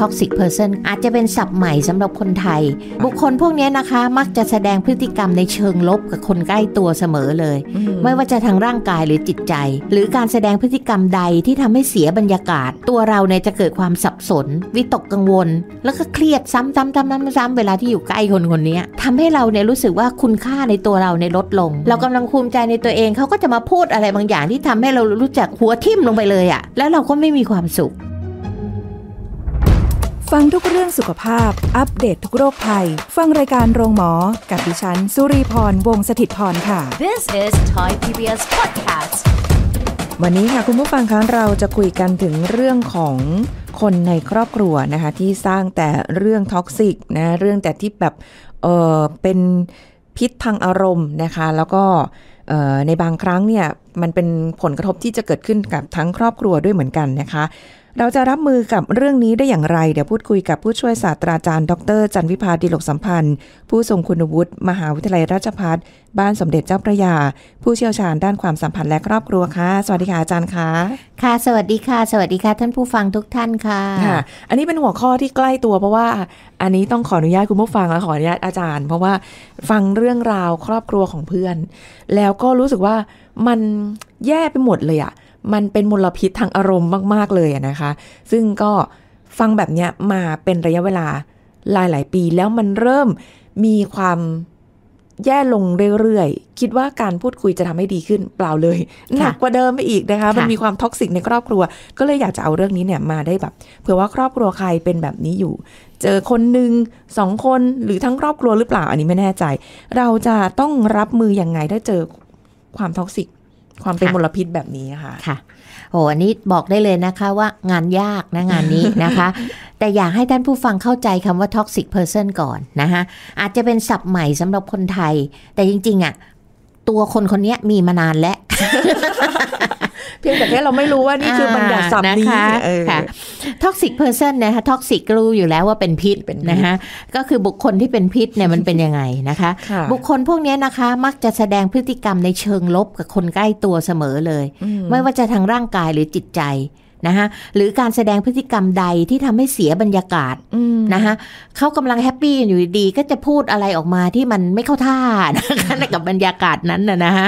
toxic person อาจจะเป็นศัพท์ใหม่สำหรับคนไทย บุคคลพวกนี้นะคะ มักจะแสดงพฤติกรรมในเชิงลบกับคนใกล้ตัวเสมอเลย ไม่ว่าจะทางร่างกายหรือจิตใจ หรือการแสดงพฤติกรรมใดที่ทำให้เสียบรรยากาศ ตัวเราเนี่ยจะเกิดความสับสน วิตกกังวล แล้วก็เครียดซ้ำๆๆๆเวลาที่อยู่ใกล้คนคนนี้ทำให้เราเนี่ยรู้สึกว่าคุณค่าในตัวเราในลดลงเรากำลังภูมิใจในตัวเองเขาก็จะมาพูดอะไรบางอย่างที่ทำให้เรารู้จักหัวทิ่มลงไปเลยอ่ะแล้วเราก็ไม่มีความสุขฟังทุกเรื่องสุขภาพ อัปเดตททุกโรคภัย ฟังรายการโรงหมอ กับดิฉันสุรีพร วงศิตพรค่ะ This is Thai PBS podcast วันนี้ค่ะ คุณผู้ฟังคะเราจะคุยกันถึงเรื่องของคนในครอบครัวนะคะ ที่สร้างแต่เรื่องท็อกซิกนะ เรื่องแต่ที่แบบ เออเป็นพิษทางอารมณ์นะคะ แล้วก็ในบางครั้งเนี่ย มันเป็นผลกระทบที่จะเกิดขึ้นกับทั้งครอบครัวด้วยเหมือนกันนะคะเราจะรับมือกับเรื่องนี้ได้อย่างไร เดี๋ยวพูดคุยกับผู้ช่วยศาสตราจารย์ ดรจันวิพาดีลกสัมพันธ์ผู้ทรงคุณวุฒิมหาวิทยาลัยราชภัฏบ้านสมเด็จเจ้าพระยา ผู้เชี่ยวชาญด้านความสัมพันธ์และครอบครัวค่ะสวัสดีค่ะอาจารย์ค่ะค่ะ สวัสดีค่ะ สวัสดีค่ะท่านผู้ฟังทุกท่านค่ะค่ะ อันนี้เป็นหัวข้อที่ใกล้ตัวเพราะว่า อันนี้ต้องขออนุญาตคุณผู้ฟังและขออนุญาตอาจารย์ เพราะว่าฟังเรื่องราวครอบครัวของเพื่อน แล้วก็รู้สึกว่ามันแย่ไปหมดเลยอะมันเป็นมลพิษทางอารมณ์มาก ๆ เลยนะคะ ซึ่งก็ฟังแบบนี้มาเป็นระยะเวลาหลายหลายปีแล้วมันเริ่มมีความแย่ลงเรื่อยๆ คิดว่าการพูดคุยจะทำให้ดีขึ้นเปล่าเลย หนักกว่าเดิมไปอีกนะคะ มันมีความท็อกซิกในครอบครัว ก็เลยอยากจะเอาเรื่องนี้เนี่ยมาได้แบบ เผื่อว่าครอบครัวใครเป็นแบบนี้อยู่ เจอคนหนึ่งสองคนหรือทั้งครอบครัวหรือเปล่า อันนี้ไม่แน่ใจ เราจะต้องรับมือยังไงถ้าเจอความท็อกซิกความเป็นมลพิษแบบนี้ค่ะ ค่ะโอ้อันนี้บอกได้เลยนะคะว่างานยากนะงานนี้นะคะ แต่อยากให้ท่านผู้ฟังเข้าใจคำว่า toxic person ก่อนนะคะ อาจจะเป็นศัพท์ใหม่สำหรับคนไทย แต่จริงๆอะ่ะตัวคนคนนี้มีมานานและเพียงแต่แค่เราไม่รู้ว่านี่คือบรรดาตาศัพท์นี้ค่ะท็อกซิกเพอร์เซนนะคะท็อกซิกรู้อยู่แล้วว่าเป็นพิษนะคะก็คือบุคคลที่เป็นพิษเนี่ยมันเป็นยังไงนะคะ บุคคลพวกนี้นะคะ มักจะแสดงพฤติกรรมในเชิงลบกับคนใกล้ตัวเสมอเลย ไม่ว่าจะทางร่างกายหรือจิตใจนะคะหรือการแสดงพฤติกรรมใดที่ทำให้เสียบรรยากาศนะคะเขากำลังแฮปปี้อยู่ดีก็จะพูดอะไรออกมาที่มันไม่เข้าท่านะะกับบรรยากาศนั้นนะคะ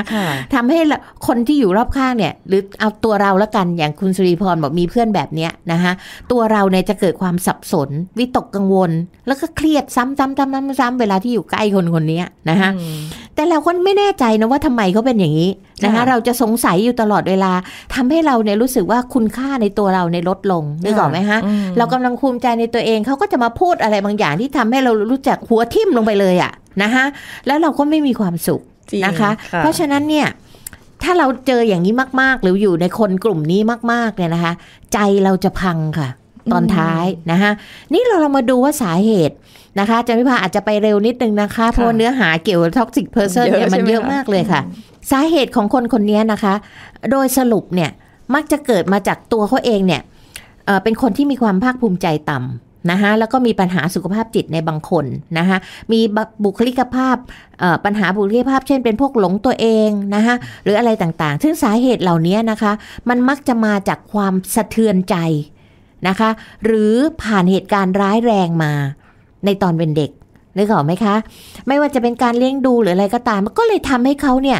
ทำให้คนที่อยู่รอบข้างเนี่ยหรือเอาตัวเราละกันอย่างคุณสุริพรบอกมีเพื่อนแบบเนี้ยนะคะตัวเราเนี่ยจะเกิดความสับสน วิตกกังวล แล้วก็เครียดซ้ำซ้ำซ้ำซ้ำเวลาที่อยู่ใกล้คนคนนี้นะคะแต่เราคนไม่แน่ใจนะว่าทำไมเขาเป็นอย่างนี้นะคะเราจะสงสัยอยู่ตลอดเวลา ทำให้เราเนี่ยรู้สึกว่าคุณค่าในตัวเราในลดลงนึกออกไหมฮะเรากำลังภูมิใจในตัวเองเขาก็จะมาพูดอะไรบางอย่างที่ทำให้เรารู้จักหัวทิ่มลงไปเลยอะนะคะแล้วเราก็ไม่มีความสุขนะคะ เพราะฉะนั้นเนี่ยถ้าเราเจออย่างนี้มากๆ หรืออยู่ในคนกลุ่มนี้มากๆเนี่ยนะคะ ใจเราจะพังค่ะ ตอนท้ายนะคะนี่เราเรามาดูว่าสาเหตุนะคะจันพิพาอาจจะไปเร็วนิดนึงนะคะเพราะเนื้อหาเกี่ยวกับท็อกซิกเพอร์เซนเนี่ยมันเยอะมากเลยค่ะสาเหตุของคนคนนี้นะคะ โดยสรุปเนี่ย มักจะเกิดมาจากตัวเขาเองเนี่ยเเป็นคนที่มีความภาคภูมิใจต่ำนะคะแล้วก็มีปัญหาสุขภาพจิตในบางคนนะคะมีบุคลิกภาพปัญหาบุคลิกภาพเช่น เป็นพวกหลงตัวเองนะคะหรืออะไรต่างๆ ซึ่งสาเหตุเหล่านี้นะคะมันมักจะมาจากความสะเทือนใจนะคะหรือผ่านเหตุการณ์ร้ายแรงมาในตอนเป็นเด็กนึกออกไหมคะ ไม่ว่าจะเป็นการเลี้ยงดูหรืออะไรก็ตามมันก็เลยทำให้เขาเนี่ย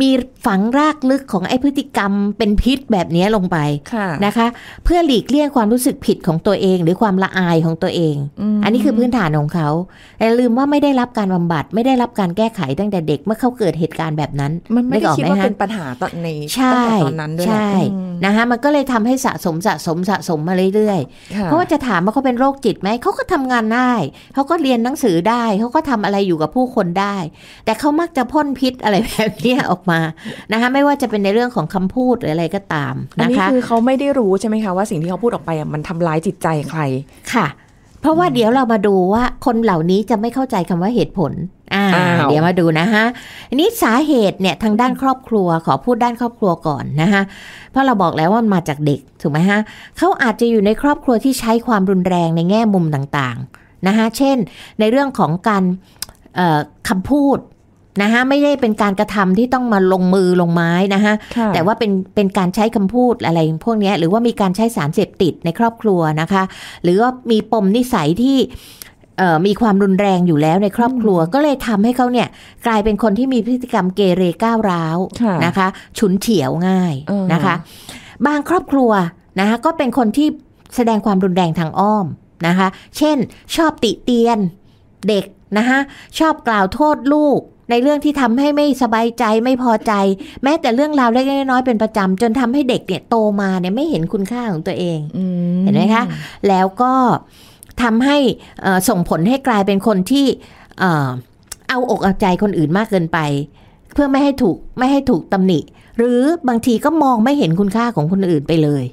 มีฝังรากลึกของไอ้พฤติกรรมเป็นพิษแบบนี้ลงไปะนะคะ เพื่อหลีกเลี่ยงความรู้สึกผิดของตัวเอง หรือความละอายของตัวเองออันนี้คือพื้นฐานของเขาแต่ลืมว่าไม่ได้รับการบำบัด ไม่ได้รับการแก้ไขตั้งแต่เด็กเมื่อเขาเกิดเหตุการณ์แบบนั้น มันไม่ได้คิดว่าเป็นปัญหาตอนนี้ตั้งแต่ตอนนั้นด้วยใช่นะคะมันก็เลยทำให้สะสมสะสมสะสมมาเรื่อยๆเพราะว่าจะถามว่าเขาเป็นโรคจิตไหมเขาก็ทำงานได้เขาก็เรียนหนังสือได้เขาก็ทำอะไรอยู่กับผู้คนได้ แต่เขามักจะพ่นพิษอะไรแบบนี้ออกอกมานะคะไม่ว่าจะเป็นในเรื่องของคำพูดหรืออะไรก็ตามนะคะอันนี้คือเขาไม่ได้รู้ใช่ไหมคะว่าสิ่งที่เขาพูดออกไปมันทำร้ายจิตใจใครค่ะเพราะว่าเดี๋ยวเรามาดูว่าคนเหล่านี้จะไม่เข้าใจคำว่าเหตุผลอ่าเดี๋ยวมาดูนะฮะนี้สาเหตุเนี่ยทางด้านครอบครัวขอพูดด้านครอบครัวก่อนนะคะเพราะเราบอกแล้วว่ามันมาจากเด็กถูกไหมฮะเขาอาจจะอยู่ในครอบครัวที่ใช้ความรุนแรงในแง่มุมต่างๆนะคะเช่นในเรื่องของการคำพูดนะคะไม่ได้เป็นการกระทำที่ต้องมาลงมือลงไม้นะคะแต่ว่าเป็นเป็นการใช้คำพูดอะไรพวกนี้หรือว่ามีการใช้สารเสพติดในครอบครัวนะคะหรือว่ามีปมนิสัยที่มีความรุนแรงอยู่แล้วในครอบครัว ก็เลยทำให้เขาเนี่ยกลายเป็นคนที่มีพฤติกรรมเกเรก้าวร้าวนะคะฉุนเฉียวง่ายนะคะบางครอบครัวนะคะก็เป็นคนที่แสดงความรุนแรงทางอ้อมนะคะเช่น ชอบติเตียนเด็กนะคะชอบกล่าวโทษลูกในเรื่องที่ทำให้ไม่สบายใจไม่พอใจ แม้แต่เรื่องราวเล็กๆน้อยๆ เป็นประจำ จนทำให้เด็กเนี่ยโตมาเนี่ยไม่เห็นคุณค่าของตัวเองเห็นไหมคะแล้วก็ทำให้ส่งผลให้กลายเป็นคนที่เอาอกเอาใจคนอื่นมากเกินไป เพื่อไม่ให้ถูกไม่ให้ถูกตำหนิหรือบางทีก็มองไม่เห็นคุณค่าของคนอื่นไปเลย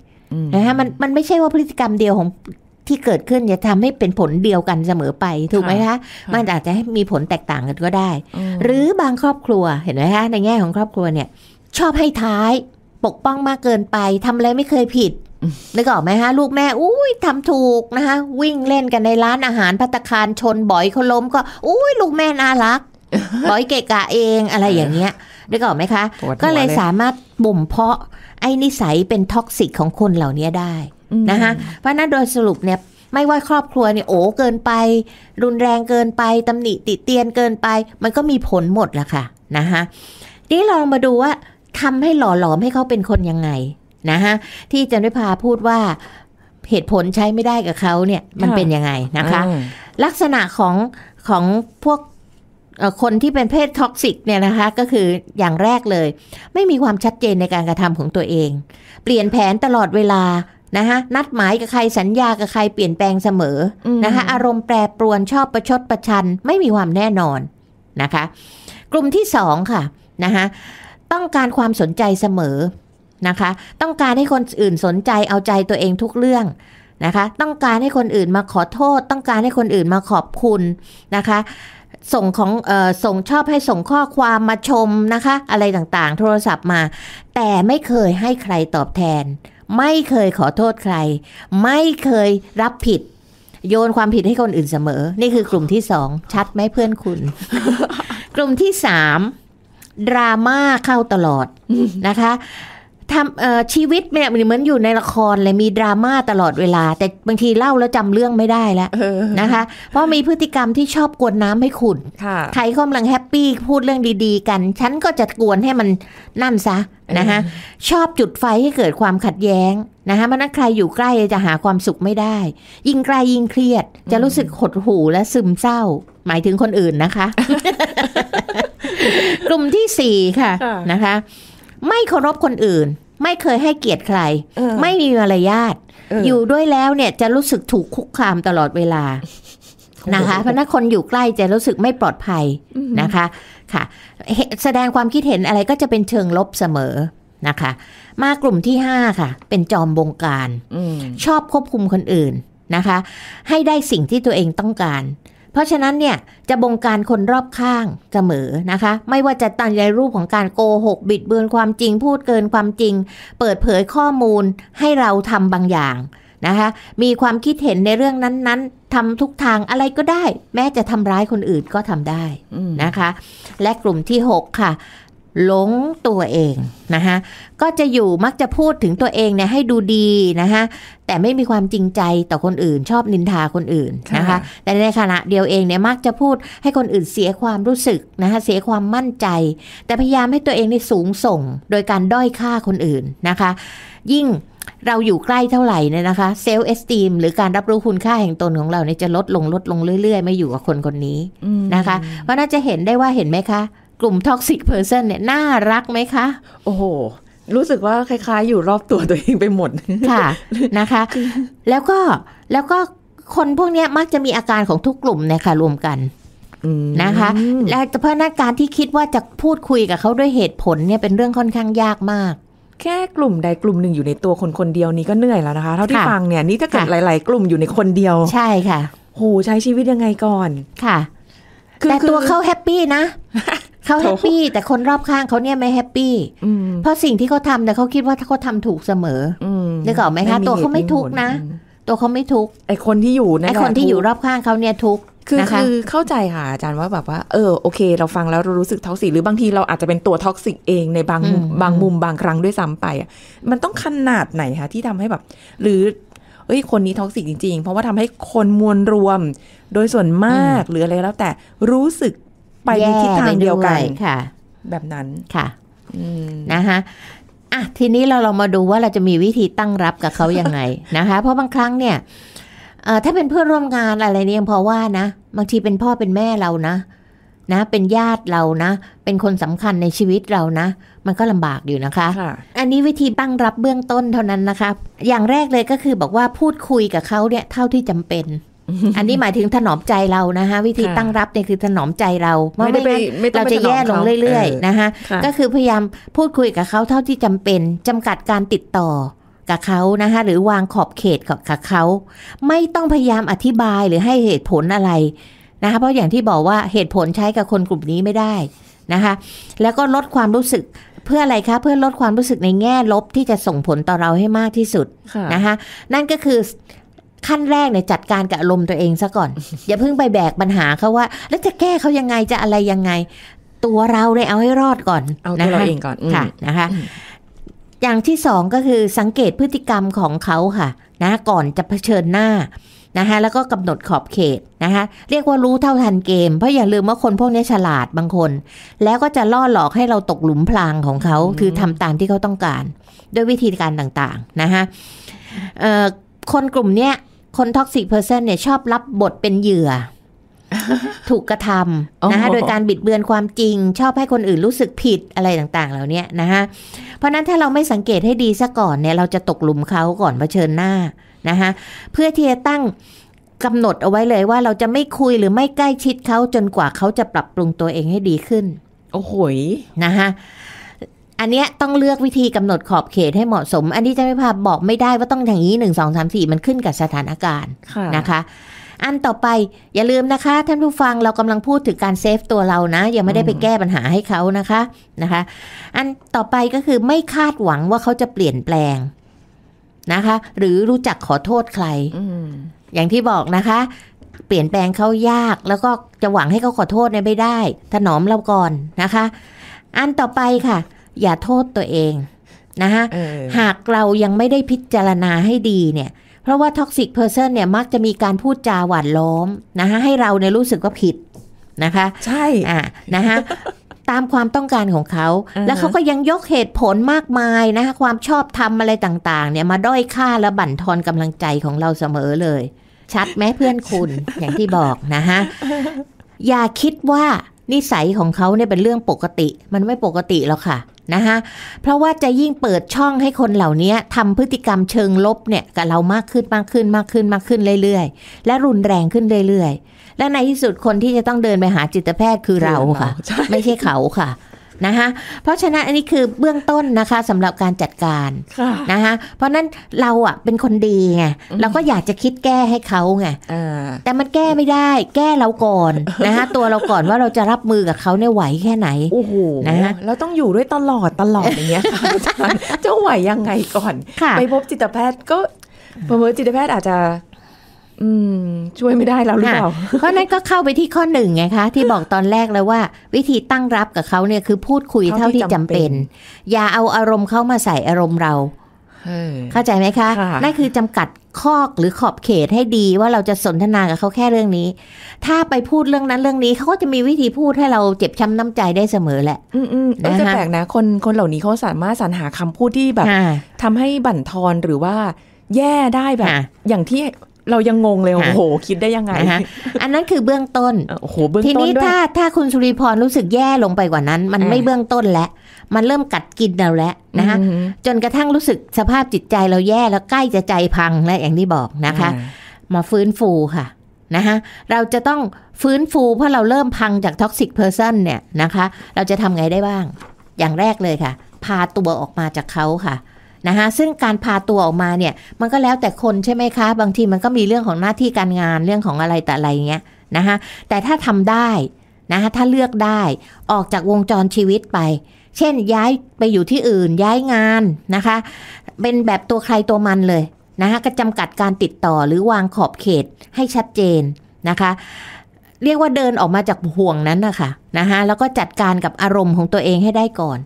นะฮะมันมันไม่ใช่ว่าพฤติกรรมเดียวของที่เกิดขึ้นจะทำให้เป็นผลเดียวกันเสมอไปถูกไหมคะมันอาจจะมีผลแตกต่างกันก็ได้ หรือบางครอบครัวเห็นไหมคะในแง่ของครอบครัวเนี่ย ชอบให้ท้ายปกป้องมากเกินไปทำอะไรไม่เคยผิดนึกออกไหมฮะลูกแม่อุ้ยทำถูกนะคะวิ่งเล่นกันในร้านอาหารพัตคารชน บ่อยเขาล้มก็อุ้ยลูกแม่น่ารักบ่อยเกะกะเองอะไรอย่างเงี้ยนึกออกไหมคะ ก็เลยสามารถบ่มเพาะไอ้นิสัยเป็นท็อกซิกของคนเหล่านี้ได้นะคะเพราะนั้นโดยสรุปเนี่ยไม่ว่าครอบครัวเนี่ยโอ้เกินไป รุนแรงเกินไปตำหนิติเตียนเกินไป มันก็มีผลหมดละค่ะนะคะนี่ลองมาดูว่าทำให้หล่อหลอมให้เขาเป็นคนยังไงนะคะที่จันวิพาพูดว่าเหตุผลใช้ไม่ได้กับเขาเนี่ยมันเป็นยังไงนะคะลักษณะของของพวกคนที่เป็นเพศท็อกซิกเนี่ยนะคะก็คืออย่างแรกเลย ไม่มีความชัดเจนในการกระทำของตัวเอง เปลี่ยนแผนตลอดเวลานะคะนัดหมายกับใครสัญญากับใครเปลี่ยนแปลงเสมอนะคะอารมณ์แปรปรวนชอบประชดประชันไม่มีความแน่นอนนะคะกลุ่มที่สองค่ะนะคะต้องการความสนใจเสมอนะคะ ต้องการให้คนอื่นสนใจเอาใจตัวเองทุกเรื่องนะคะต้องการให้คนอื่นมาขอโทษ ต้องการให้คนอื่นมาขอบคุณนะคะส่งของออส่งชอบให้ส่งข้อความมาชมนะคะอะไรต่างๆ โทรศัพท์มาแต่ไม่เคยให้ใครตอบแทนไม่เคยขอโทษใคร ไม่เคยรับผิด โยนความผิดให้คนอื่นเสมอ นี่คือกลุ่มที่สอง ชัดไหมเพื่อนคุณ กลุ่มที่สาม ดราม่าเข้าตลอดนะคะทำชีวิตเนี่ยเหมือนอยู่ในละครเลยมีดราม่าตลอดเวลา แต่บางทีเล่าแล้วจำเรื่องไม่ได้แล้วนะคะ เพราะมีพฤติกรรมที่ชอบกวนน้ำให้ขุนใครกำลังแฮปปี้ พูดเรื่องดี ๆ กัน ฉันก็จะกวนให้มันนั่นซะนะคะชอบจุดไฟให้เกิดความขัดแย้งนะคะมนันใครอยู่ใกล้จะหาความสุขไม่ได้ ยิ่งใกล้ยิ่งเครียดจะรู้สึกหดหู่และซึมเศร้า หมายถึงคนอื่นนะคะกลุ่มที่สี่ค่ะนะคะไม่เคารพคนอื่น ไม่เคยให้เกียรติใคร ไม่มีมารยาทอยู่ด้วยแล้วเนี่ย จะรู้สึกถูกคุกคามตลอดเวลานะคะ เพราะนักคนอยู่ใกล้จะรู้สึกไม่ปลอดภัยนะคะค่ะ แสดงความคิดเห็นอะไรก็จะเป็นเชิงลบเสมอนะคะ มากลุ่มที่ห้าค่ะ เป็นจอมบงการอชอบควบคุมคนอื่นนะคะ ให้ได้สิ่งที่ตัวเองต้องการเพราะฉะนั้นเนี่ย จะบงการคนรอบข้างเสมอนะคะ ไม่ว่าจะตั้งใจรูปของการโกหกบิดเบือนความจริงพูดเกินความจริง เปิดเผยข้อมูลให้เราทำบางอย่างนะคะ มีความคิดเห็นในเรื่องนั้นๆทำทุกทางอะไรก็ได้ แม้จะทำร้ายคนอื่นก็ทำได้นะคะ และกลุ่มที่ 6 ค่ะหลงตัวเองนะคะก็จะอยู่มักจะพูดถึงตัวเองเนี่ยให้ดูดีนะคะแต่ไม่มีความจริงใจต่อคนอื่นชอบนินทาคนอื่นนะคะ แต่ในขณะเดียวเองเนี่ยมักจะพูดให้คนอื่นเสียความรู้สึกนะคะเสียความมั่นใจ แต่พยายามให้ตัวเองด้สูงส่งโดยการด้อยค่าคนอื่นนะคะ ยิ่งเราอยู่ใกล้เท่าไหร่เนี่ยนะคะเซลล์เอสติมหรือการรับรู้คุณค่าแห่งตนของเราเนี่ยจะลดลงลดลงเรื่อยๆไม่อยู่กับคนคนนี้นะคะ เพราะน่าจะเห็นได้ว่าเห็นไหมคะกลุ่มท็อกซิกเพอร์เซนเนี่ยน่ารักไหมคะ โอ้โห รู้สึกว่าคล้ายๆ อยู่รอบตัวตัวเองไปหมด ค่ะ นะคะ แล้วก็แล้วก็คนพวกนี้มักจะมีอาการของทุกกลุ่มเนี่ยค่ะ รวมกันนะคะ และเฉพาะนักการที่คิดว่าจะพูดคุยกับเขาด้วยเหตุผลเนี่ยเป็นเรื่องค่อนข้างยากมาก แค่กลุ่มใดกลุ่มหนึ่งอยู่ในตัวคนคนเดียวนี้ก็เหนื่อยแล้วนะคะเท่าที่ฟังเนี่ยนี่ถ้าเกิดหลาย ๆ กลุ่มอยู่ในคนเดียว ใช่ค่ะโหใช้ชีวิตยังไงก่อนค่ะแต่ตัวเขาแฮปปี้นะเขาแฮปปี้แต่คนรอบข้างเขาเนี่ยไม่แฮปปี้เพราะสิ่งที่เขาทำเนี่ยเขาคิดว่าถ้าเขาทำถูกเสมอนึกออกไหมคะตัวเขาไม่ทุกนะ ตัวเขาไม่ทุกไอคนที่อยู่นะไอคนที่อยู่รอบข้างเขาเนี่ยทุกคือคือเข้าใจค่ะอาจารย์ว่าแบบว่าเออโอเคเราฟังแล้วเรารู้สึกท็อกซิกหรือบางทีเราอาจจะเป็นตัวท็อกซิกเองในบางบางมุมบางครั้งด้วยซ้ำไปอ่ะมันต้องขนาดไหนคะ ที่ทำให้แบบ หรือเอ้ยคนนี้ท็อกซิกจริงๆเพราะว่าทำให้คนมวลรวมโดยส่วนมากหรืออะไรแล้วแต่รู้สึกไปในทิศทางเดียวกันค่ะ แบบนั้นค่ะนะคะอ่ะทีนี้เราลองมาดูว่าเราจะมีวิธีตั้งรับกับเขายังไงนะคะเพราะบางครั้งเนี่ยถ้าเป็นเพื่อนร่วมงานอะไรเนี่ยพอว่านะ บางทีเป็นพ่อเป็นแม่เรานะ นะ เป็นญาติเรานะ เป็นคนสำคัญในชีวิตเรานะ มันก็ลำบากอยู่นะคะะอันนี้วิธีตั้งรับเบื้องต้นเท่านั้นนะคะ อย่างแรกเลยก็คือบอกว่าพูดคุยกับเขาเนี่ย เท่าที่จำเป็นอันนี้หมายถึงถนอมใจเรานะคะวิธีตั้งรับเนี่ยคือถนอมใจเราไม่ไม่ปเราจะแย่ลงเรื่อย ๆนะคะก็คือพยายามพูดคุยกับเขาเท่าที่จำเป็นจำกัดการติดต่อกับเขานะคะหรือวางขอบเขตกับเขา ไม่ต้องพยายามอธิบายหรือให้เหตุผลอะไรนะคะเพราะอย่างที่บอกว่าเหตุผลใช้กับคนกลุ่มนี้ไม่ได้นะคะแล้วก็ลดความรู้สึกเพื่ออะไรคะเพื่อลดความรู้สึกในแง่ลบที่จะส่งผลต่อเราให้มากที่สุดนะคะนั่นก็คือขั้นแรกเนี่ยจัดการกับอารมณ์ตัวเองซะก่อนอย่าเพิ่งไปแบกปัญหาเขาว่าแล้วจะแก้เขายังไงจะอะไรยังไงตัวเราเนี่ยเอาให้รอดก่อนเอาตัวเราเองก่อนค่ะนะคะอย่างที่สองก็คือสังเกตพฤติกรรมของเขาค่ะนะก่อนจะเผชิญหน้านะคะแล้วก็กำหนดขอบเขตนะคะเรียกว่ารู้เท่าทันเกมเพราะอย่าลืมว่าคนพวกนี้ฉลาดบางคน แล้วก็จะล่อหลอกให้เราตกหลุมพรางของเขาคือทำตามที่เขาต้องการ ด้วยวิธีการต่างๆนะคะคนกลุ่มเนี้ยคนท็อกซิกเพอร์เซนเนี่ยชอบรับบทเป็นเหยื่อ ถูกกระทำนะคะโดยการบิดเบือนความจริง ชอบให้คนอื่นรู้สึกผิดอะไรต่างๆเหล่านี้นะคะเพราะนั้นถ้าเราไม่สังเกตให้ดีซะก่อน เนี่ย เราจะตกหลุมเขาก่อนเผชิญหน้านะคะเพื่อที่จะตั้งกำหนดเอาไว้เลยว่าเราจะไม่คุยหรือไม่ใกล้ชิดเขาจนกว่าเขาจะปรับปรุงตัวเองให้ดีขึ้นโอ้โหนะคะอันเนี้ยต้องเลือกวิธีกำหนดขอบเขตให้เหมาะสม อันนี้จะไม่พาบอกไม่ได้ว่าต้องอย่างนี้หนึ่งสองสามสี่มันขึ้นกับสถานการณ์นะคะ อันต่อไป อย่าลืมนะคะท่านผู้ฟังเรากำลังพูดถึงการเซฟตัวเรานะยังไม่ได้ไปแก้ปัญหาให้เขานะคะนะคะ อันต่อไปก็คือไม่คาดหวังว่าเขาจะเปลี่ยนแปลงนะคะ หรือรู้จักขอโทษใครอย่างที่บอกนะคะ เปลี่ยนแปลงเขายาก แล้วก็จะหวังให้เขาขอโทษเนี่ยไม่ได้ถนอมเราก่อนนะคะ อันต่อไปค่ะอย่าโทษตัวเอง นะคะหากเรายังไม่ได้พิจารณาให้ดีเนี่ย เพราะว่าท็อกซิกเพอร์เซนเนี่ยมักจะมีการพูดจาหวานล้อมนะคะให้เราเนี่ยรู้สึกว่าผิดนะคะ ใช่ อ่านะคะตามความต้องการของเขา แล้วเขาก็ยังยกเหตุผลมากมายนะคะความชอบทำอะไรต่างๆเนี่ย มาด้อยค่าและบั่นทอนกำลังใจของเราเสมอเลย ชัดไหมเพื่อนคุณอย่างที่บอกนะฮะอย่าคิดว่านิสัยของเขาเนี่ยเป็นเรื่องปกติ มันไม่ปกติแล้วค่ะนะคะเพราะว่าจะยิ่งเปิดช่องให้คนเหล่านี้ทำพฤติกรรมเชิงลบเนี่ยกับเรามากขึ้นมากขึ้นมากขึ้นมากขึ้นเรื่อยๆ และรุนแรงขึ้นเรื่อยๆ และในที่สุดคนที่จะต้องเดินไปหาจิตแพทย์คือเราค่ะ ไม่ใช่เขาค่ะนะคะเพราะฉะนั้นอันนี้คือเบื้องต้นนะคะสำหรับการจัดการนะคะเพราะนั้นเราอ่ะเป็นคนดีไงเราก็อยากจะคิดแก้ให้เขาไงแต่มันแก้ไม่ได้ แก้เราก่อนนะคะตัวเราก่อนว่าเราจะรับมือกับเขาเนี่ยไหวแค่ไหนโอ้โหนะคะเราต้องอยู่ด้วยตลอดตลอดอย่างเงี้ยค่ะจะไหวยังไงก่อน ไปพบจิตแพทย์ก็มินจิตแพทย์อาจจะอืม ช่วยไม่ได้แล้วหรือเปล่าเพราะนั้นก็เข้าไปที่ข้อหนึ่งไงคะที่บอกตอนแรกแล้วว่า วิธีตั้งรับกับเขาเนี่ยคือ พูดคุยเท่าที่จำเป็น อย่าเอาอารมณ์เข้ามาใส่อารมณ์เราเข้าใจไหมคะ นั่นคือจำกัดคอกหรือขอบเขตให้ดีว่าเราจะสนทนากับเขาแค่เรื่องนี้ ถ้าไปพูดเรื่องนั้นเรื่องนี้ เขาก็จะมีวิธีพูดให้เราเจ็บช้ำน้ำใจได้เสมอแหละ อืมๆนะคะแปลกนะคนคนเหล่านี้เขาสามารถสรรหาคำพูดที่แบบทำให้บั่นทอนหรือว่า แย่ได้แบบอย่างที่เรายังงงเลย โอ้โห คิดได้ยังไงฮะ อันนั้นคือเบื้องต้นโอ้โห เบื้องต้นทีนี้ถ้าถ้าคุณสุริพรรู้สึกแย่ลงไปกว่านั้น มันไม่เบื้องต้นแล้ว มันเริ่มกัดกินเราแล้วนะคะจนกระทั่งรู้สึกสภาพจิตใจเราแย่แล้วใกล้จะใจพังแล้วอย่างที่บอกนะคะ มาฟื้นฟูค่ะนะคะ เราจะต้องฟื้นฟูเพราะเราเริ่มพังจากท็อกซิกเพอร์เซนเนี่ยนะคะ เราจะทำไงได้บ้าง อย่างแรกเลยค่ะ พาตัวออกมาจากเขาค่ะนะคะซึ่งการพาตัวออกมาเนี่ยมันก็แล้วแต่คนใช่ไหมคะ บางทีมันก็มีเรื่องของหน้าที่ การงานเรื่องของอะไรแต่อะไรเงี้ยนะคะแต่ถ้าทำได้นะคะถ้าเลือกได้ออกจากวงจรชีวิตไป เช่นย้ายไปอยู่ที่อื่น ย้ายงานนะคะ เป็นแบบตัวใครตัวมันเลยนะคะก็จำกัดการติดต่อหรือวางขอบเขตให้ชัดเจนนะคะ เรียกว่าเดินออกมาจากห่วงนั้นนะคะนะคะแล้วก็จัดการกับอารมณ์ของตัวเองให้ได้ก่อน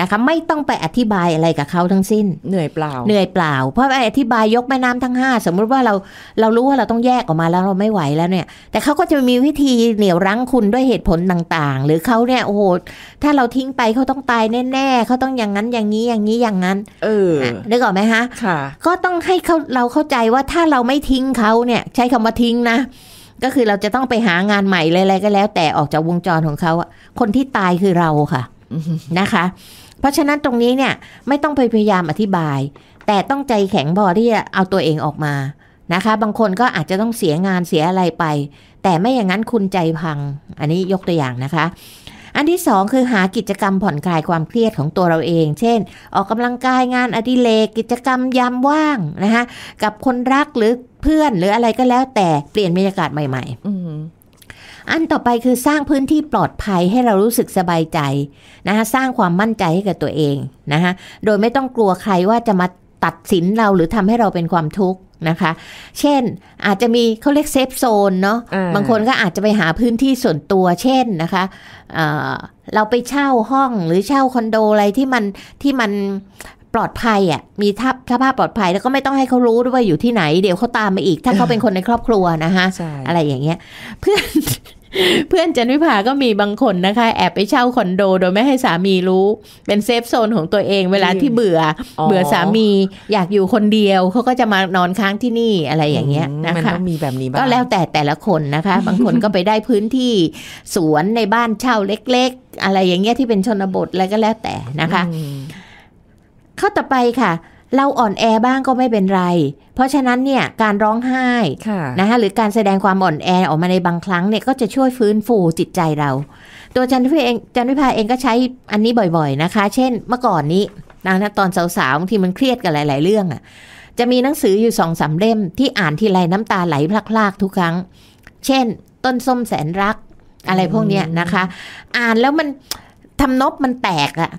นะคะไม่ต้องไปอธิบายอะไรกับเขาทั้งสิ้น เหนื่อยเปล่าเหนื่อยเปล่า เพราะอธิบายยกแม่น้ำทั้งห้าสมมุติว่าเราเรารู้ว่าเราต้องแยกออกมาแล้วเราไม่ไหวแล้วเนี่ย แต่เขาก็จะมีวิธีเหนี่ยวรั้งคุณด้วยเหตุผลต่างๆ หรือเขาเนี่ยโอ้โห ถ้าเราทิ้งไปเขาต้องตายแน่ๆเขาต้องอย่างนั้นอย่างนี้อย่างนี้อย่างนั้นเออนึกออกไหมฮะค่ะ ก็ต้องให้เขาเราเข้าใจว่าถ้าเราไม่ทิ้งเขาเนี่ย ใช้คำว่าทิ้งนะก็คือเราจะต้องไปหางานใหม่อะไรก็แล้ว แต่ออกจากวงจรของเขาคนที่ตายคือเราค่ะนะคะเพราะฉะนั้นตรงนี้เนี่ยไม่ต้องพยายามอธิบาย แต่ต้องใจแข็งพอที่จะเอาตัวเองออกมานะคะ บางคนก็อาจจะต้องเสียงานเสียอะไรไป แต่ไม่อย่างนั้นคุณใจพัง อันนี้ยกตัวอย่างนะคะ อันที่2คือหากิจกรรมผ่อนคลายความเครียดของตัวเราเอง เช่น ออกกำลังกายงานอดิเรกกิจกรรมยามว่างนะคะกับคนรักหรือเพื่อนหรืออะไรก็แล้วแต่เปลี่ยนบรรยากาศใหม่ๆอันต่อไปคือสร้างพื้นที่ปลอดภัยให้เรารู้สึกสบายใจ นะคะสร้างความมั่นใจให้กับตัวเองนะคะโดยไม่ต้องกลัวใครว่าจะมาตัดสินเราหรือทำให้เราเป็นความทุกข์นะคะ เช่นอาจจะมีเขาเรียกเซฟโซนเนาะบางคนก็อาจจะไปหาพื้นที่ส่วนตัวเช่นนะคะเเราไปเช่าห้องหรือเช่าคอนโดอะไรที่มันที่มันปลอดภัยอ่ะมีทับสภาพปลอดภัยแล้วก็ไม่ต้องให้เขารู้ด้วยว่าอยู่ที่ไหน เดี๋ยวเขาตามมาอีกถ้าเขาเป็นคนในครอบครัวนะคะอะไรอย่างเงี้ยเพื่อนเพื่อนจันวิภาก็มีบางคนนะคะ แอบไปเช่าคอนโดโดยไม่ให้สามีรู้ เป็นเซฟโซนของตัวเองเวลาที่เบื่อ เบื่อสามีอยากอยู่คนเดียวเขาก็จะมานอนค้างที่นี่อะไรอย่างเงี้ยนะคะมีแบบนี้บ้างก็แล้วแต่แต่ละคนนะคะ บางคนก็ไปได้พื้นที่สวนในบ้านเช่าเล็ก ๆ อะไรอย่างเงี้ยที่เป็นชนบทอะไรก็แล้วแต่นะคะข้อต่อไปค่ะเราอ่อนแอบ้างก็ไม่เป็นไร เพราะฉะนั้นเนี่ยการร้องไห้นะคะ หรือการแสดงความอ่อนแอออกมาในบางครั้งเนี่ยก็จะช่วยฟื้นฟูจิตใจเรา ตัวจันวิพเอง จันวิพาเองก็ใช้อันนี้บ่อยๆนะคะ เช่นเมื่อก่อนนี้นะตอนสาวๆบางทีมันเครียดกับหลายๆเรื่องอ่ะ จะมีหนังสืออยู่สองสาเล่ม ที่อ่านทีไรน้ำตาไหลพลากๆ ทุกครั้ง เช่น ต้นส้มแสนรักอะไรพวกเนี้ยนะคะ อ่านแล้วมันทำนบมันแตกอะ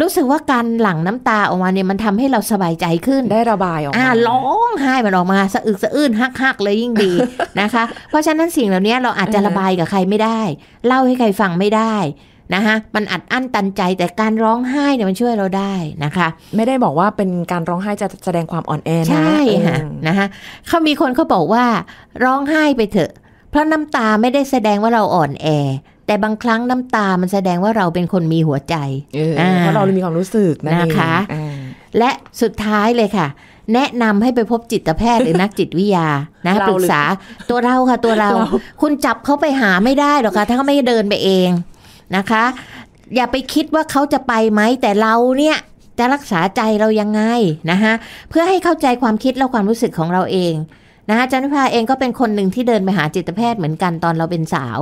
รู้สึกว่าการหลั่งน้ำตาออกมาเนี่ยมันทำให้เราสบายใจขึ้น ได้ระบายออกมาร้องไห้มันออกมาสะอึกสะอื้นฮักๆเลยยิ่งดีนะคะ เพราะฉะนั้นสิ่งเหล่านี้เราอาจจะระบายกับใครไม่ได้ เล่าให้ใครฟังไม่ได้นะคะมันอัดอั้นตันใจแต่การร้องไห้เนี่ยมันช่วยเราได้นะคะ ไม่ได้บอกว่าเป็นการร้องไห้จะแสดงความอ่อนแอนะใช่ค่ะนะคะเขามีคนเขาบอกว่า ร้องไห้ไปเถอะเพราะน้ำตาไม่ได้แสดงว่าเราอ่อนแอแต่บางครั้งน้ำตามันแสดงว่าเราเป็นคนมีหัวใจเพราะเรามีความรู้สึกนะคะ และสุดท้ายเลยค่ะ แนะนำให้ไปพบจิตแพทย์หรือนักจิตวิทยานะปรึกษาตัวเราค่ะ ตัวเราคุณจับเขาไปหาไม่ได้หรอกค่ะ ถ้าเขาไม่เดินไปเองนะคะอย่าไปคิดว่าเขาจะไปไหม แต่เราเนี่ยจะรักษาใจเรายังไงนะคะเพื่อให้เข้าใจความคิดและความรู้สึกของเราเองนะคะจันพิภาเองก็เป็นคนหนึ่งที่เดินไปหาจิตแพทย์เหมือนกันตอนเราเป็นสาว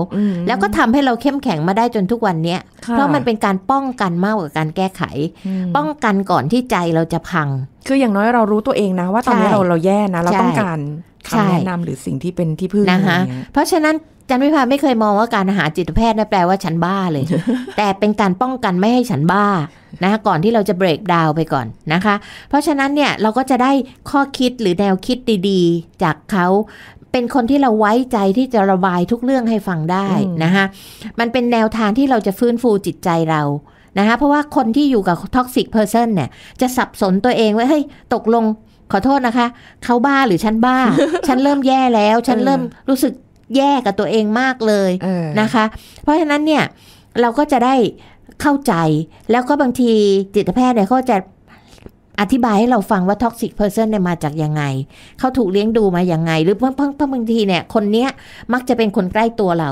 แล้วก็ทำให้เราเข้มแข็งมาได้จนทุกวันเนี้ยเพราะมันเป็นการป้องกันมากกว่าการแก้ไข ป้องกันก่อนที่ใจเราจะพัง คืออย่างน้อยเรารู้ตัวเองนะ ว่าตอนนี้เราเราแย่นะเราต้องการคำแนะนำหรือสิ่งที่เป็นที่พึ่งนะคะเพราะฉะนั้นจันวิพาไม่เคยมองว่าการหาจิตแพทย์นั่นแปลว่าฉันบ้าเลย แต่เป็นการป้องกันไม่ให้ฉันบ้านะคะก่อนที่เราจะเบรกดาวไปก่อนนะคะ เพราะฉะนั้นเนี่ยเราก็จะได้ข้อคิดหรือแนวคิดดีๆ จากเขาเป็นคนที่เราไว้ใจที่จะระบายทุกเรื่องให้ฟังได้นะคะมันเป็นแนวทางที่เราจะฟื้นฟูจิตใจเรานะคะเพราะว่าคนที่อยู่กับท็อกซิกเพอร์เซนเนี่ย จะสับสนตัวเองว่าเฮ้ยตกลงขอโทษนะคะ เขาบ้าหรือฉันบ้า ฉันเริ่มแย่แล้ว ฉันเริ่มรู้สึกแย่กับตัวเองมากเลยนะคะ เพราะฉะนั้นเนี่ยเราก็จะได้เข้าใจแล้วก็บางทีจิตแพทย์เนี่ย เขาจะอธิบายให้เราฟังว่าท็อกซิกเพอร์เซนเนี่ยมาจากยังไง เขาถูกเลี้ยงดูมาอย่างไง หรือเพิ่งเพิ่งบางทีเนี่ยคนเนี้ยมักจะเป็นคนใกล้ตัวเรา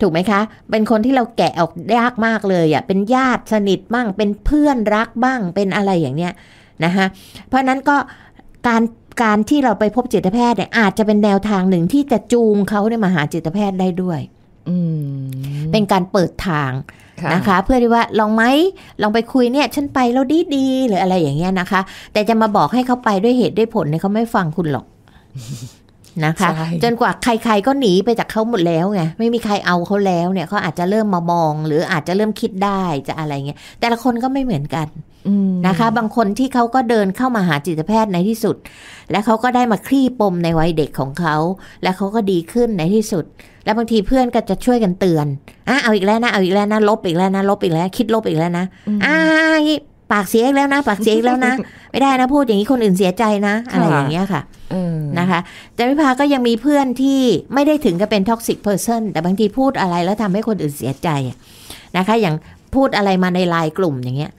ถูกไหมคะ เป็นคนที่เราแกะออกยากมากเลยอ่ะเป็นญาติสนิทบ้างเป็นเพื่อนรักบ้างเป็นอะไรอย่างเนี้ยนะคะเพราะนั้นก็การการที่เราไปพบจิตแพทย์เนี่ยอาจจะเป็นแนวทางหนึ่งที่จะจูงเขาเนี่ยมาหาจิตแพทย์ได้ด้วยเป็นการเปิดทางนะคะ เพื่อที่ว่าลองไหมลองไปคุยเนี่ยฉันไปแล้วดีดีหรืออะไรอย่างเงี้ยนะคะ แต่จะมาบอกให้เขาไปด้วยเหตุด้วยผลเนี่ยเขาไม่ฟังคุณหรอกนะคะจนกว่าใครๆก็หนีไปจากเขาหมดแล้วไงไม่มีใครเอาเขาแล้วเนี่ยเขาอาจจะเริ่มมามอง หรืออาจจะเริ่มคิดได้จะอะไรเงี้ยแต่ละคนก็ไม่เหมือนกันนะคะ บางคนที่เขาก็เดินเข้ามาหาจิตแพทย์ในที่สุด และเขาก็ได้มาคลี่ปมในวัยเด็กของเขาและเขาก็ดีขึ้นในที่สุด และบางทีเพื่อนก็จะช่วยกันเตือนอ่ะเอาอีกแล้วนะเอาอีกแล้วนะลบอีกแล้วนะลบอีกแล้วคิดลบอีกแล้วนะอ่าปากเสียอีกแล้วนะปากเสียอีกแล้ว นะ ไม่ได้นะ พูดอย่างนี้คนอื่นเสียใจนะ อะไรอย่างเงี้ยค่ะนะคะจันพิพาก็ยังมีเพื่อนที่ไม่ได้ถึงกับเป็นท็อกซิกเพอร์เซนแต่บางทีพูดอะไรแล้วทำให้คนอื่นเสียใจนะคะ อย่างพูดอะไรมาในไลน์กลุ่มอย่างเงี้ย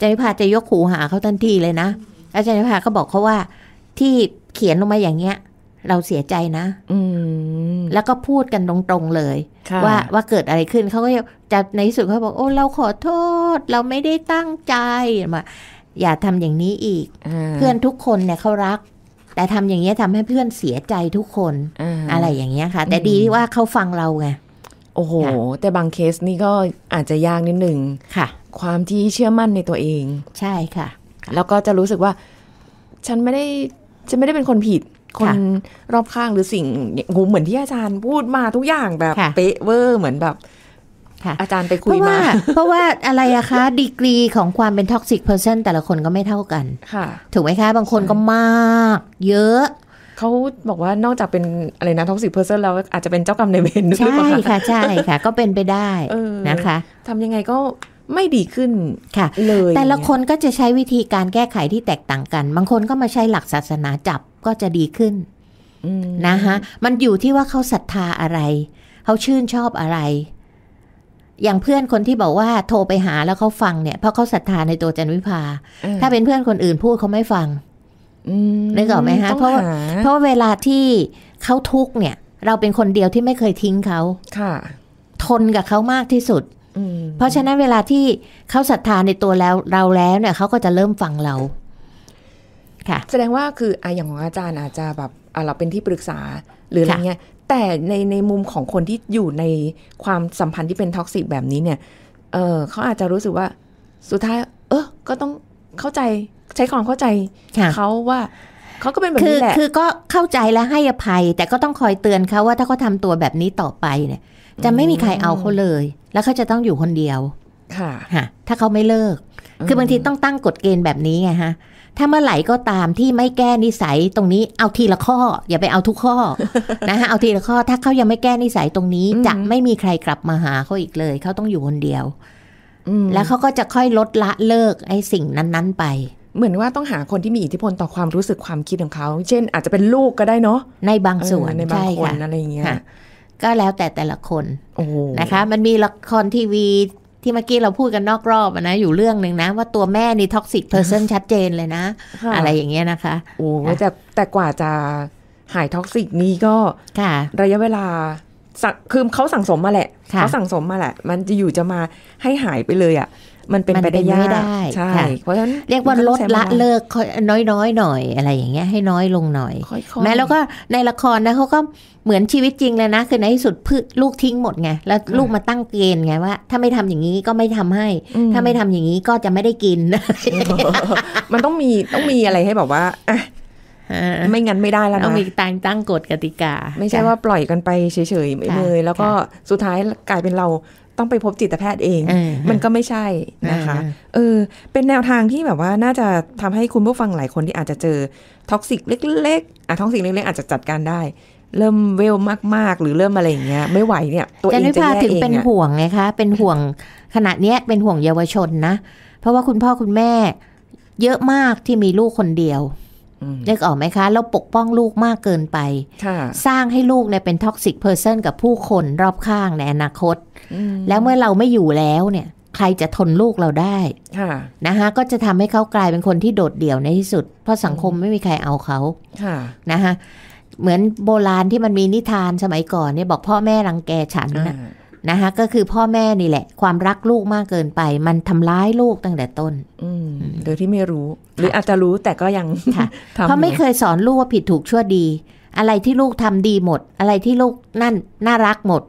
จพิพาจะ ยกหูหาเขาทันทีเลยนะแลจารันพิพาก็บอกเขาว่าที่เขียนลงมาอย่างเงี้ยเราเสียใจนะ อืแล้วก็พูดกันตรงๆเลยว่าว่าเกิดอะไรขึ้นเขาก็จะในสุดเขาบอกโอ้ เราขอโทษ เราไม่ได้ตั้งใจมาอย่าทำอย่างนี้อีกเพื่อนทุกคนเนี่ยเขารัก แต่ทำอย่างนี้ทำให้เพื่อนเสียใจทุกคนออะไรอย่างเงี้ยค่ะ แต่ดีที่ว่าเขาฟังเราไงโอ้โห แต่บางเคสนี่ก็อาจจะยากนิดหนึ่งค่ะ ความที่เชื่อมั่นในตัวเอง ใช่ค่ะ แล้วก็จะรู้สึกว่า ฉันไม่ได้ฉันไม่ได้เป็นคนผิดคนรอบข้างหรือสิ่งูเหมือนที่อาจารย์พูดมาทุกอย่างแบบเป๊ะเวอร์เหมือนแบบอาจารย์ไปคุยมา เพราะว่าอะไรอะคะ ดีกรีของความเป็นท็อกซิกเพอร์เซนแต่ละคนก็ไม่เท่ากันค่ะ ถูกไหมคะ บางคนก็มากเยอะเขาบอกว่านอกจากเป็นอะไรนะท็อกซิกเพอร์เซนแล้ว อาจจะเป็นเจ้ากรรมในเวรใช่ค่ะใช่ค่ะ ก็เป็นไปได้นะคะ ทำยังไงก็ไม่ดีขึ้นค่ะ เลยแต่ละคนก็จะใช้วิธีการแก้ไขที่แตกต่างกัน บางคนก็มาใช้หลักศาสนาจับก็จะดีขึ้นนะคะมันอยู่ที่ว่าเขาศรัทธาอะไร เขาชื่นชอบอะไร อย่างเพื่อนคนที่บอกว่าโทรไปหาแล้วเขาฟังเนี่ย เพราะเขาศรัทธา ในตัวจันวิภา ถ้าเป็นเพื่อนคนอื่นพูดเขาไม่ฟังนึกออกไหมฮะเพราะเพราะเวลาที่เขาทุกเนี่ย เราเป็นคนเดียวที่ไม่เคยทิ้งเขาค่ะ ทนกับเขามากที่สุด เพราะฉะนั้นเวลาที่เขาศรัทธาในตัวแล้วเราแล้ว เนี่ยเขาก็จะเริ่มฟังเราค่ะแสดงว่าคืออย่างของอาจารย์อาจจะแบบเราเป็นที่ปรึกษาหรืออะไรเงี้ยแต่ในในมุมของคนที่อยู่ในความสัมพันธ์ที่เป็นท็อกซิกแบบนี้เนี่ยเออเขาอาจจะรู้สึกว่า สุดท้าย เออก็ต้องเข้าใจใช้ความเข้าใจเขาว่าเขาก็เป็นแบบนี้แหละคือก็เข้าใจและให้อภัย แต่ก็ต้องคอยเตือนเขาว่าถ้าเขาทาตัวแบบนี้ต่อไปเนี่ย จะไม่มีใครเอาเขาเลย แล้วเขาจะต้องอยู่คนเดียวค่ะถ้าเขาไม่เลิก คือบางทีต้องตั้งกฎเกณฑ์แบบนี้ไงฮะถ้าเมื่อไหร่ก็ตามที่ไม่แก้นิสัยตรงนี้ เอาทีละข้อ อย่าไปเอาทุกข้อนะคะเอาทีละข้อถ้าเขายังไม่แก้นิสัยตรงนี้จะไม่มีใครกลับมาหาเขาอีกเลยเขาต้องอยู่คนเดียวแล้วเขาก็จะค่อยลดละเลิกไอ้สิ่งนั้น ๆ ไป เหมือนว่าต้องหาคนที่มีอิทธิพลต่อความรู้สึกความคิดของเขาเช่น อาจจะเป็นลูกก็ได้เนาะในบางส่วนในบางคนอะไรอย่างเงี้ย ก็แล้วแต่แต่ละคนนะคะ มันมีละครทีวีที่เมื่อกี้เราพูดกันนอกรอบนะ อยู่เรื่องหนึ่งนะ ว่าตัวแม่นี่ท็อกซิกเพอร์เซนชัดเจนเลยนะ อะไรอย่างเงี้ยนะคะ โอ้แต่แต่กว่าจะหายท็อกซิกนี้ก็ค่ะ ระยะเวลาคือเขาสั่งสมมาแหละเขาสั่งสมมาแหละ มันจะอยู่จะมาให้หายไปเลยอะ่ะมันเป็นไปได้ยากใช่เพราะฉะนั้นเรียกว่าลดละเลิกน้อยน้อยหน่อยอะไร อย่างเงี้ย ให้น้อยลงหน่อย แม้แล้วก็ในละครนะเขาก็เหมือนชีวิตจริงเลยนะ คือในที่สุดพืชลูกทิ้งหมดไงแล้วลูกมาตั้งเกณฑ์ไงว่าถ้าไม่ทำอย่างนี้ก็ไม่ทำให้ ถ้าไม่ทำอย่างนี้ก็จะไม่ได้กิน มันต้องมีต้องมีอะไรให้แบบว่าอไม่งั้นไม่ได้แล้วนะต้องมีตั้งตั้งกฎกติกา ไม่ใช่ว่าปล่อยกันไปเฉยๆเลยแล้วก็สุดท้ายกลายเป็นเราต้องไปพบจิตแพทย์เอง มันก็ไม่ใช่นะคะ เออ เป็นแนวทางที่แบบว่าน่าจะทำให้คุณผู้ฟังหลายคนที่อาจจะเจอ ท็อกซิกเล็กๆอ่ะท็อกซิกเล็กๆ อาจจะจัดการได้ เริ่มเวลมากๆ หรือเริ่มอะไรอย่างเงี้ย ไม่ไหวเนี่ย ตัวเองจะแย่เองถึงเป็นห่วงไงคะ เป็นห่วงขณะเนี้ย เป็นห่วงเยาวชนนะ เพราะว่าคุณพ่อคุณแม่เยอะมากที่มีลูกคนเดียวเรียกออกไหมคะ เราปกป้องลูกมากเกินไป สร้างให้ลูกเนี่ยเป็นท็อกซิกเพอร์เซนกับผู้คนรอบข้างในอนาคต แล้วเมื่อเราไม่อยู่แล้วเนี่ยใครจะทนลูกเราได้นะคะก็จะทำให้เขากลายเป็นคนที่โดดเดี่ยวในที่สุด เพราะสังคมไม่มีใครเอาเขานะคะเหมือนโบราณที่มันมีนิทานสมัยก่อนเนี่ยบอกพ่อแม่รังแกฉันนะนะคะก็คือพ่อแม่นี่แหละความรักลูกมากเกินไป มันทำร้ายลูกตั้งแต่ต้นโดยที่ไม่รู้ หรืออาจจะรู้แต่ก็ยังเพราะไม่เคยสอนลูกว่าผิดถูกชั่วดี อะไรที่ลูกทำดีหมด อะไรที่ลูกนั่นน่ารักหมด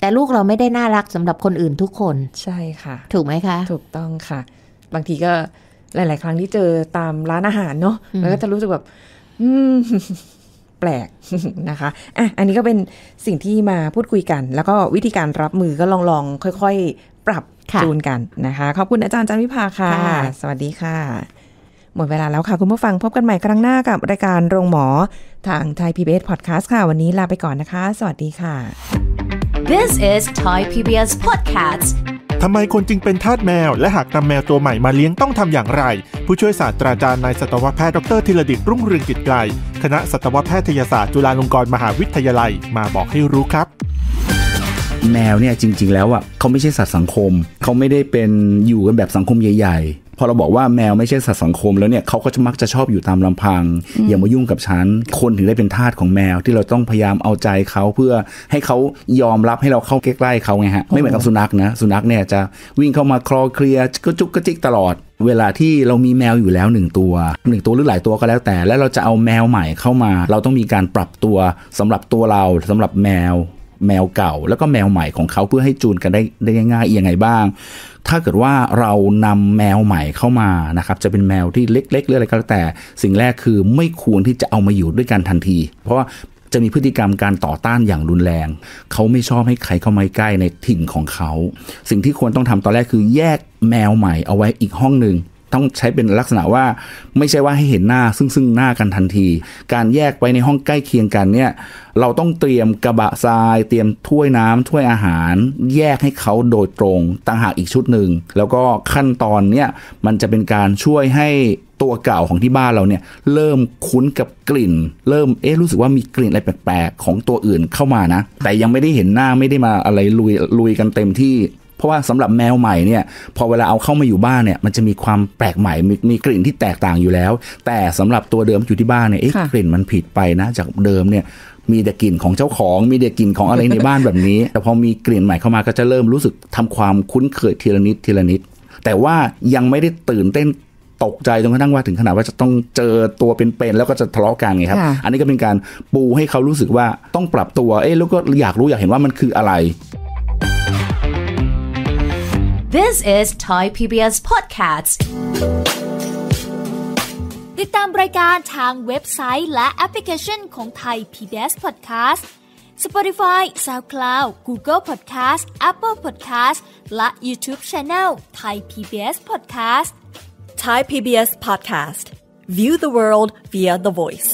แต่ลูกเราไม่ได้น่ารักสำหรับคนอื่นทุกคนใช่ค่ะ ถูกไหมคะ ถูกต้องค่ะ บางทีก็ หลาย ๆ ครั้งที่เจอตามร้านอาหารเนาะแล้วก็จะรู้สึกแบบปลกนะคะอ่ะอันนี้ก็เป็นสิ่งที่มาพูดคุยกัน แล้วก็วิธีการรับมือก็ลองลองค่อยๆ ปรับจูนกันนะคะขอบคุณอาจารย์จันวิภาค่ะ สวัสดีค่ะ หมดเวลาแล้วค่ะ คุณผู้ฟังพบกันใหม่ครั้งหน้ากับ รายการโรงหมอทางไทย PBS Podcast ค่ะ วันนี้ลาไปก่อนนะคะ สวัสดีค่ะ This is Thai PBS Podcast ทำไมคนจึงเป็นทาสแมว และหากนำแมวตัวใหม่มาเลี้ยงต้องทำอย่างไรผู้ช่วยศาสตราจารย์นายสัตวแพทย์ดรธิรดิต รุ่งเรืองกิจไกลคณะสัตวแพทยศาสตร์จุฬาลงกรณ์มหาวิทยาลัยมาบอกให้รู้ครับ แมวเนี่ยจริงๆ แล้วอ่ะเขาไม่ใช่สัตว์สังคม เขาไม่ได้เป็นอยู่กันแบบสังคมใหญ่พอเราบอกว่าแมวไม่ใช่สัตว์สังคมแล้วเนี่ยเขาก็จะมักจะชอบอยู่ตามลำพัง อย่ามายุ่งกับฉันคนถึงได้เป็นทาสของแมวที่เราต้องพยายามเอาใจเขาเพื่อให้เขายอมรับให้เราเข้าใกล้ๆเขาไงฮะไม่เหมือนกับสุนัขนะสุนัขเนี่ยจะวิ่งเข้ามาคลอเคลียก็จุกกระจิกตลอด เวลาที่เรามีแมวอยู่แล้วหนึ่งตัวหนึ่งตัวหรือหลายตัวก็แล้วแต่ แล้วเราจะเอาแมวใหม่เข้ามา เราต้องมีการปรับตัวสำหรับตัวเราสำหรับแมวแมวเก่าแล้วก็แมวใหม่ของเขาเพื่อให้จูนกันได้ได้ง่ายๆยังไงบ้าง ถ้าเกิดว่าเรานำแมวใหม่เข้ามานะครับจะเป็นแมวที่เล็กๆหรืออะไรก็แล้วแต่ สิ่งแรกคือไม่ควรที่จะเอามาอยู่ด้วยกันทันที เพราะว่าจะมีพฤติกรรมการต่อต้านอย่างรุนแรง เขาไม่ชอบให้ใครเข้ามาใกล้ในถิ่นของเขา สิ่งที่ควรต้องทำตอนแรกคือแยกแมวใหม่เอาไว้อีกห้องหนึ่งต้องใช้เป็นลักษณะว่าไม่ใช่ว่าให้เห็นหน้าซึ่งซึ่งหน้ากันทันที การแยกไปในห้องใกล้เคียงกันเนี่ยเราต้องเตรียมกระบะทราย เตรียมถ้วยน้ำถ้วยอาหาร แยกให้เขาโดยตรงต่างหากอีกชุดหนึ่ง แล้วก็ขั้นตอนเนี่ยมันจะเป็นการช่วยให้ตัวเก่าของที่บ้านเราเนี่ยเริ่มคุ้นกับกลิ่น เริ่มเอ๊ะรู้สึกว่ามีกลิ่นอะไรแปลกๆของตัวอื่นเข้ามานะ แต่ยังไม่ได้เห็นหน้าไม่ได้มาอะไรลุยลุยกันเต็มที่เพราะว่าสำหรับแมวใหม่เนี่ยพอเวลาเอาเข้ามาอยู่บ้านเนี่ยมันจะมีความแปลกใหม่มีมีกลิ่นที่แตกต่างอยู่แล้ว แต่สำหรับตัวเดิมอยู่ที่บ้านเนี่ยกลิ่นมันผิดไปนะจากเดิมเนี่ยมีแต่กลิ่นของเจ้าของมีแต่กลิ่นของอะไรในบ้านแบบนี้แต่พอมีกลิ่นใหม่เข้ามาก็จะเริ่มรู้สึกทำความคุ้นเคยทีละนิดทีละนิดแต่ว่ายังไม่ได้ตื่นเต้นตกใจจนกระทั่งว่าถึงขนาดว่าจะต้องเจอตัวเป็นๆแล้วก็จะทะเลาะกันไงครับอันนี้ก็เป็นการ ปูให้เขารู้สึกว่าต้องปรับตัวเอ๊ะแล้วก็อยากรู้อยากเห็นว่ามันคืออะไร This is Thai PBS Podcasts ติดตามรายการทางเว็บไซต์และแอปพลิเคชันของ Thai PBS Podcast Spotify SoundCloud Google Podcast Apple Podcast และ YouTube Channel Thai PBS Podcast Thai PBS Podcast View the world via the voice